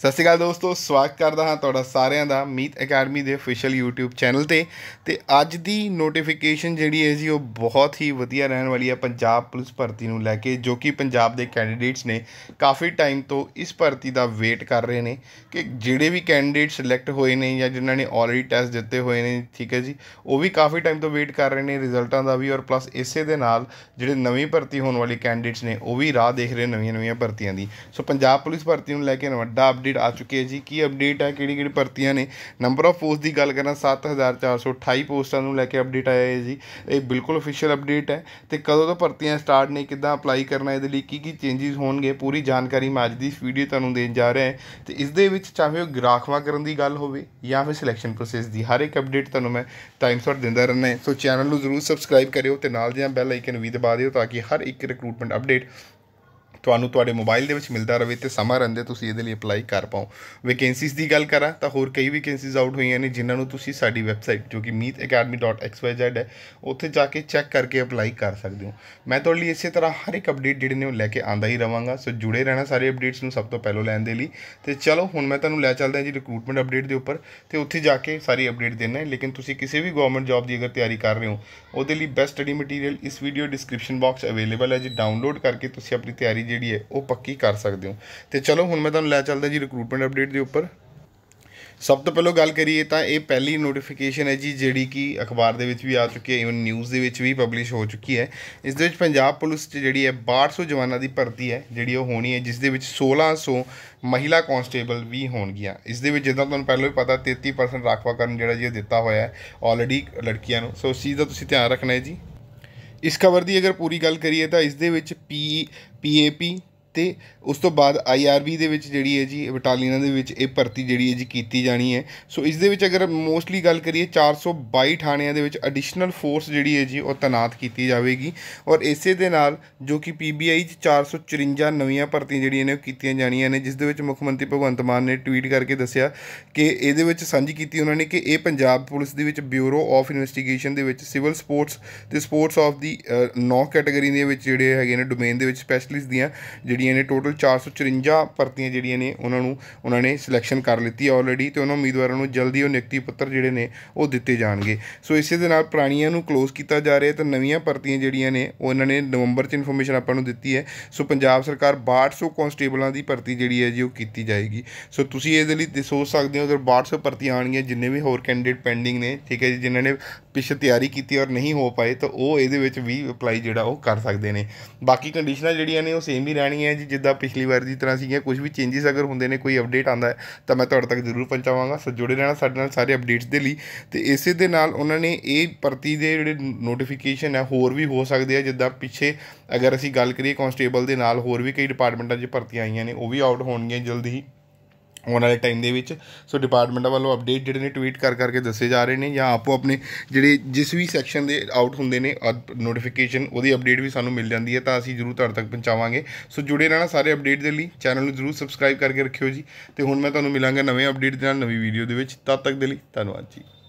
ਸਤਿ ਸ਼੍ਰੀ ਅਕਾਲ ਦੋਸਤੋ ਸਵਾਗਤ ਕਰਦਾ ਹਾਂ ਤੁਹਾਡਾ ਸਾਰਿਆਂ ਦਾ ਮੀਤ ਅਕੈਡਮੀ ਦੇ ਅਫੀਸ਼ੀਅਲ YouTube ਚੈਨਲ ਤੇ ਤੇ ਅੱਜ ਦੀ ਨੋਟੀਫਿਕੇਸ਼ਨ ਜਿਹੜੀ ਹੈ ਜੀ ਉਹ ਬਹੁਤ ਹੀ ਵਧੀਆ ਰਹਿਣ ਵਾਲੀ ਹੈ ਪੰਜਾਬ ਪੁਲਿਸ ਭਰਤੀ ਨੂੰ ਲੈ ਕੇ ਜੋ ਕਿ ਪੰਜਾਬ ਦੇ ਕੈਂਡੀਡੇਟਸ ਨੇ ਕਾਫੀ ਟਾਈਮ ਤੋਂ ਇਸ ਭਰਤੀ ਦਾ ਵੇਟ ਕਰ ਰਹੇ ਨੇ ਕਿ ਜਿਹੜੇ ਵੀ ਕੈਂਡੀਡੇਟ ਸਿਲੈਕਟ ਹੋਏ ਨੇ ਜਾਂ ਜਿਨ੍ਹਾਂ ਨੇ ਆਲਰੇਡੀ ਟੈਸਟ ਦਿੱਤੇ ਹੋਏ ਨੇ ਠੀਕ ਹੈ ਜੀ ਉਹ ਵੀ ਕਾਫੀ ਟਾਈਮ ਤੋਂ ਵੇਟ ਕਰ ਰਹੇ ਨੇ ਰਿਜ਼ਲਟਾਂ ਦਾ ਵੀ ਔਰ ਪਲੱਸ ਇਸੇ ਦੇ ਨਾਲ ਜਿਹੜੇ ਨਵੀਂ ਭਰਤੀ ਹੋਣ ਵਾਲੇ ਕੈਂਡੀਡੇਟਸ ਨੇ ਉਹ ਵੀ ਰਾਹ ਦੇਖ ਰਹੇ ਨਵੀਆਂ ਨਵੀਆਂ ਭਰਤੀਆਂ ਦੀ ਸੋ ਪੰਜਾਬ ਪੁਲਿਸ ਭਰਤੀ ਨੂੰ ਲੈ ਕੇ ਵੱਡਾ ਅਪਡੇਟ ਅਪਡੇਟ ਆ ਚੁੱਕੀ ਹੈ ਜੀ ਕੀ ਅਪਡੇਟ ਹੈ ਕਿਹੜੀ ਕਿਹੜੀ ਭਰਤੀਆਂ ਨੇ ਨੰਬਰ ਆਫ ਪੋਸਟ ਦੀ ਗੱਲ ਕਰਾਂ 7428 ਪੋਸਟਾਂ ਨੂੰ ਲੈ ਕੇ ਅਪਡੇਟ ਆਇਆ ਹੈ ਜੀ ਇਹ ਬਿਲਕੁਲ ਅਫੀਸ਼ੀਅਲ ਅਪਡੇਟ ਹੈ ਤੇ ਕਦੋਂ ਤੋਂ ਭਰਤੀਆਂ ਸਟਾਰਟ ਨੇ ਕਿੱਦਾਂ ਅਪਲਾਈ ਕਰਨਾ ਇਹਦੇ ਲਈ ਕੀ ਕੀ ਚੇਂਜਸ ਹੋਣਗੇ ਪੂਰੀ ਜਾਣਕਾਰੀ ਮੈਂ ਅੱਜ ਦੀ ਇਸ ਵੀਡੀਓ ਤੁਹਾਨੂੰ ਦੇਣ ਜਾ ਰਿਹਾ ਹਾਂ ਤੇ ਇਸ ਦੇ ਵਿੱਚ ਚਾਹੇ ਉਹ ਗ੍ਰਾਖਵਾ ਕਰਨ ਦੀ ਗੱਲ ਹੋਵੇ ਜਾਂ ਫਿਰ ਸਿਲੈਕਸ਼ਨ ਪ੍ਰੋਸੈਸ ਦੀ ਹਰ ਇੱਕ ਅਪਡੇਟ ਤੁਹਾਨੂੰ ਮੈਂ ਟਾਈਮ ਸਾਰ ਦਿੰਦਾ ਰਹਿਣਾ ਹੈ ਸੋ ਚੈਨਲ ਨੂੰ ਜ਼ਰੂਰ ਸਬਸਕ੍ਰਾਈਬ ਕਰਿਓ ਤੇ ਨਾਲ ਜਿਹਾ ਬੈਲ ਆਈਕਨ ਵੀ ਦਬਾ ਦਿਓ ਤਾਂ ਕਿ ਹਰ ਇੱਕ ਰਿਕਰੂਟਮੈਂਟ ਅਪਡੇਟ ਤੁਹਾਨੂੰ ਤੁਹਾਡੇ ਮੋਬਾਈਲ ਦੇ ਵਿੱਚ ਮਿਲਦਾ ਰਹੇ ਤੇ ਸਮਾਂ ਰਹਿੰਦੇ ਤੁਸੀਂ ਇਹਦੇ ਲਈ ਅਪਲਾਈ ਕਰ ਪਾਓ ਵੈਕੈਂਸੀਜ਼ ਦੀ ਗੱਲ ਕਰਾਂ ਤਾਂ ਹੋਰ ਕਈ ਵੈਕੈਂਸੀਜ਼ ਆਊਟ ਹੋਈਆਂ ਨੇ ਜਿਨ੍ਹਾਂ ਨੂੰ ਤੁਸੀਂ ਸਾਡੀ ਵੈਬਸਾਈਟ ਜੋ ਕਿ meetacademy.xyz ਹੈ ਉੱਥੇ ਜਾ ਕੇ ਚੈੱਕ ਕਰਕੇ ਅਪਲਾਈ ਕਰ ਸਕਦੇ ਹੋ ਮੈਂ ਤੁਹਾਡੇ ਲਈ ਇਸੇ ਤਰ੍ਹਾਂ ਹਰ ਇੱਕ ਅਪਡੇਟ ਜਿਹੜੇ ਨੇ ਉਹ ਲੈ ਕੇ ਆਂਦਾ ਹੀ ਰਵਾਂਗਾ ਸੋ ਜੁੜੇ ਰਹਿਣਾ ਸਾਰੇ ਅਪਡੇਟਸ ਨੂੰ ਸਭ ਤੋਂ ਪਹਿਲਾਂ ਲੈਣ ਦੇ ਲਈ ਤੇ ਚਲੋ ਹੁਣ ਮੈਂ ਤੁਹਾਨੂੰ ਲੈ ਚੱਲਦਾ ਜੀ ਰਿਕਰੂਟਮੈਂਟ ਅਪਡੇਟ ਦੇ ਉੱਪਰ ਤੇ ਉੱਥੇ ਜਾ ਕੇ ਸਾਰੀ ਅਪਡੇਟ ਦੇਣਾ ਹੈ ਲੇਕਿਨ ਤੁਸੀਂ ਕਿਸੇ ਵੀ ਗਵਰਨਮੈਂਟ ਜੌਬ ਦੀ ਅਗਰ ਤਿਆਰੀ ਕਰ ਰਹੇ ਹੋ ਉਹਦੇ ਲਈ ਬੈਸਟ ਸਟੱਡੀ ਮਟੀਰੀਅਲ ਇਸ ਵੀਡੀਓ ਡਿਸਕ੍ਰਿਪਸ਼ਨ ਬਾਕਸ ਅਵੇਲੇਬਲ ਹੈ ਜੀ ਡਾਊਨਲੋਡ ਕਰਕੇ ਤੁਸੀਂ ਆਪਣੀ ਤਿਆਰੀ ਜਿਹੜੀ ਹੈ ਉਹ ਪੱਕੀ ਕਰ ਸਕਦੇ ਹੋ ਤੇ ਚਲੋ ਹੁਣ ਮੈਂ ਤੁਹਾਨੂੰ ਲੈ ਚੱਲਦਾ ਜੀ ਰਿਕਰੂਟਮੈਂਟ ਅਪਡੇਟ ਦੇ ਉੱਪਰ ਸਭ ਤੋਂ ਪਹਿਲਾਂ ਗੱਲ ਕਰੀਏ ਤਾਂ ਇਹ ਪਹਿਲੀ ਨੋਟੀਫਿਕੇਸ਼ਨ ਹੈ ਜੀ ਜਿਹੜੀ ਕਿ ਅਖਬਾਰ ਦੇ ਵਿੱਚ ਵੀ ਆ ਚੁੱਕੀ ਹੈ ਇਵਨ ਨਿਊਜ਼ ਦੇ ਵਿੱਚ ਵੀ ਪਬਲਿਸ਼ ਹੋ ਚੁੱਕੀ ਹੈ ਇਸ ਦੇ ਵਿੱਚ ਪੰਜਾਬ ਪੁਲਿਸ 'ਚ ਜਿਹੜੀ ਹੈ 1200 ਜਵਾਨਾਂ ਦੀ ਭਰਤੀ ਹੈ ਜਿਹੜੀ ਉਹ ਹੋਣੀ ਹੈ ਜਿਸ ਦੇ ਵਿੱਚ 1600 ਮਹਿਲਾ ਕਨਸਟੇਬਲ ਵੀ ਹੋਣਗੀਆਂ ਇਸ ਦੇ ਵਿੱਚ ਜਿੱਦਾਂ ਤੁਹਾਨੂੰ ਪਹਿਲਾਂ ਵੀ ਪਤਾ 33% ਰਾਖਵਾ ਕਰਨ ਜਿਹੜਾ ਜੀ ਉਹ ਦਿੱਤਾ ਹੋਇਆ ਹੈ ਆਲਰੇਡੀ ਲੜਕੀਆਂ ਨੂੰ ਸੋ ਇਸ ਚੀਜ਼ ਦਾ ਤੁਸੀਂ ਧਿਆਨ ਰੱਖਣਾ ਹੈ ਜੀ ਇਸ ਖਬਰ ਦੀ ਅਗਰ ਪੂਰੀ ਗੱਲ ਕਰੀਏ ਤਾਂ ਇਸ ਦੇ ਵਿੱਚ ਪੀ ਪੀਏਪੀ ਤੇ ਉਸ ਤੋਂ ਬਾਅਦ ਆਈ ਆਰ ਦੇ ਵਿੱਚ ਜਿਹੜੀ ਹੈ ਜੀ ਬਟਾਲੀਅਨਾਂ ਦੇ ਵਿੱਚ ਇਹ ਭਰਤੀ ਜਿਹੜੀ ਹੈ ਜੀ ਕੀਤੀ ਜਾਣੀ ਹੈ ਸੋ ਇਸ ਦੇ ਵਿੱਚ ਅਗਰ ਮੋਸਟਲੀ ਗੱਲ ਕਰੀਏ 422 ਥਾਣਿਆਂ ਦੇ ਵਿੱਚ ਐਡੀਸ਼ਨਲ ਫੋਰਸ ਜਿਹੜੀ ਹੈ ਜੀ ਉਹ ਤਾਇਨਾਤ ਕੀਤੀ ਜਾਵੇਗੀ ਔਰ ਇਸੇ ਦੇ ਨਾਲ ਜੋ ਕਿ ਪੀਬੀਆਈ 'ਚ 454 ਨਵੀਆਂ ਭਰਤੀਆਂ ਜਿਹੜੀਆਂ ਨੇ ਉਹ ਕੀਤੀਆਂ ਜਾਣੀਆਂ ਨੇ ਜਿਸ ਦੇ ਵਿੱਚ ਮੁੱਖ ਮੰਤਰੀ ਭਗਵੰਤ ਮਾਨ ਨੇ ਟਵੀਟ ਕਰਕੇ ਦੱਸਿਆ ਕਿ ਇਹਦੇ ਵਿੱਚ ਸਾਂਝੀ ਕੀਤੀ ਉਹਨਾਂ ਨੇ ਕਿ ਇਹ ਪੰਜਾਬ ਪੁਲਿਸ ਦੇ ਵਿੱਚ ਬਿਊਰੋ ਆਫ ਇਨਵੈਸਟੀਗੇਸ਼ਨ ਦੇ ਵਿੱਚ ਸਿਵਲ ਸਪੋਰਟਸ ਤੇ ਸਪੋਰਟਸ ਆਫ ਦੀ ਨੌ ਕੈਟਾਗਰੀ ਦੇ ਵਿੱਚ ਜਿਹੜੇ ਹੈਗੇ ਨੇ ਡੋਮੇਨ ਦੇ ਵਿੱਚ ਸਪੈਸ਼ਲਿਸਟ ਦੀਆਂ ਜਿਹੜੀਆਂ ਨੇ ਟੋਟਲ 454 ਭਰਤੀਆਂ ਜਿਹੜੀਆਂ ਨੇ ਉਹਨਾਂ ਨੂੰ ਉਹਨਾਂ ਨੇ ਸਿਲੈਕਸ਼ਨ ਕਰ ਲਈਤੀ ਹੈ ਆਲਰੇਡੀ ਤੇ ਉਹਨਾਂ ਉਮੀਦਵਾਰਾਂ ਨੂੰ ਜਲਦੀ ਉਹ ਨਿਯੁਕਤੀ ਪੱਤਰ ਜਿਹੜੇ ਨੇ ਉਹ ਦਿੱਤੇ ਜਾਣਗੇ ਸੋ ਇਸੇ ਦੇ ਨਾਲ ਪ੍ਰਾਣੀਆਂ ਨੂੰ ਕਲੋਜ਼ ਕੀਤਾ ਜਾ ਰਿਹਾ ਤੇ ਨਵੀਆਂ ਭਰਤੀਆਂ ਜਿਹੜੀਆਂ ਨੇ ਉਹਨਾਂ ਨੇ ਨਵੰਬਰ 'ਚ ਇਨਫੋਰਮੇਸ਼ਨ ਆਪਾਂ ਨੂੰ ਦਿੱਤੀ ਹੈ ਸੋ ਪੰਜਾਬ ਸਰਕਾਰ 6200 ਕਨਸਟੇਬਲਾਂ ਦੀ ਭਰਤੀ ਜਿਹੜੀ ਹੈ ਜੀ ਉਹ ਕੀਤੀ ਜਾਏਗੀ ਸੋ ਤੁਸੀਂ ਇਹਦੇ ਲਈ ਸੋਚ ਸਕਦੇ ਹੋ ਅਗਰ 6200 ਭਰਤੀਆਂ ਆਣਗੀਆਂ ਜਿੰਨੇ ਵੀ ਹੋਰ ਕੈਂਡੀਡੇਟ ਪੈਂਡਿੰਗ ਨੇ ਠੀਕ ਹੈ ਜੀ ਜਿਨ੍ਹਾਂ ਨੇ ਪਿਛੇ ਤਿਆਰੀ ਕੀਤੀ ਔਰ ਨਹੀਂ ਹੋ ਪਾਏ ਤਾਂ ਉਹ ਇਹਦੇ ਵਿੱਚ ਵੀ ਅਪਲਾਈ ਜਿਹੜਾ ਉਹ ਕਰ ਸਕਦੇ ਨੇ ਬਾਕੀ ਕੰਡੀਸ਼ਨਾਂ ਜਿਹੜੀਆਂ ਨੇ ਉਹ ਸੇਮ ਹੀ ਰਹਿਣੀਆਂ ਹੈ ਜੀ ਜਿੱਦਾਂ ਪਿਛਲੀ ਵਾਰ ਦੀ ਤਰ੍ਹਾਂ ਸੀਗੀਆਂ ਕੁਝ ਵੀ ਚੇਂਜਸ ਅਗਰ ਹੁੰਦੇ ਨੇ ਕੋਈ ਅਪਡੇਟ ਆਂਦਾ ਤਾਂ ਮੈਂ ਤੁਹਾਡੇ ਤੱਕ ਜ਼ਰੂਰ ਪਹੁੰਚਾਵਾਂਗਾ ਸੋ ਜੁੜੇ ਰਹਿਣਾ ਸਾਡੇ ਨਾਲ ਸਾਰੇ ਅਪਡੇਟਸ ਦੇ ਲਈ ਤੇ ਇਸੇ ਦੇ ਨਾਲ ਉਹਨਾਂ ਨੇ ਇਹ ਭਰਤੀ ਦੇ ਜਿਹੜੇ ਨੋਟੀਫਿਕੇਸ਼ਨ ਹੈ ਹੋਰ ਵੀ ਹੋ ਸਕਦੇ ਆ ਜਿੱਦਾਂ ਪਿੱਛੇ ਅਗਰ ਅਸੀਂ ਗੱਲ ਕਰੀਏ ਕਨਸਟੇਬਲ ਦੇ ਨਾਲ ਹੋਰ ਵੀ ਕਈ ਡਿਪਾਰਟਮੈਂਟਾਂ 'ਚ ਭਰਤੀਆਂ ਆਈਆਂ ਨੇ ਉਹ ਵੀ ਆਊਟ ਹੋਣਗੀਆਂ ਜਲਦੀ ਹੀ ਆਉਣ ਵਾਲੇ ਟਾਈਮ ਦੇ ਵਿੱਚ ਸੋ ਡਿਪਾਰਟਮੈਂਟਾਂ ਵੱਲੋਂ ਅਪਡੇਟ ਜਿਹੜੇ ਨੇ ਟਵੀਟ ਕਰ ਕਰਕੇ ਦੱਸੇ ਜਾ ਰਹੇ ਨੇ ਜਾਂ ਆਪੋ ਆਪਣੇ ਜਿਹੜੇ ਜਿਸ ਵੀ ਸੈਕਸ਼ਨ ਦੇ ਆਊਟ ਹੁੰਦੇ ਨੇ ਨੋਟੀਫਿਕੇਸ਼ਨ ਉਹਦੀ ਅਪਡੇਟ ਵੀ ਸਾਨੂੰ ਮਿਲ ਜਾਂਦੀ ਹੈ ਤਾਂ ਅਸੀਂ ਜ਼ਰੂਰ ਤੁਹਾਡੇ ਤੱਕ ਪਹੁੰਚਾਵਾਂਗੇ ਸੋ ਜੁੜੇ ਰਹਿਣਾ ਸਾਰੇ ਅਪਡੇਟ ਦੇ ਲਈ ਚੈਨਲ ਨੂੰ ਜ਼ਰੂਰ ਸਬਸਕ੍ਰਾਈਬ ਕਰਕੇ ਰੱਖਿਓ ਜੀ ਤੇ ਹੁਣ ਮੈਂ ਤੁਹਾਨੂੰ ਮਿਲਾਂਗਾ ਨਵੇਂ ਅਪਡੇਟ ਦੇ ਨਾਲ ਨਵੀਂ ਵੀਡੀਓ ਦੇ ਵਿੱਚ ਤਦ ਤੱਕ ਦੇ ਲਈ ਧੰਨਵਾਦ ਜੀ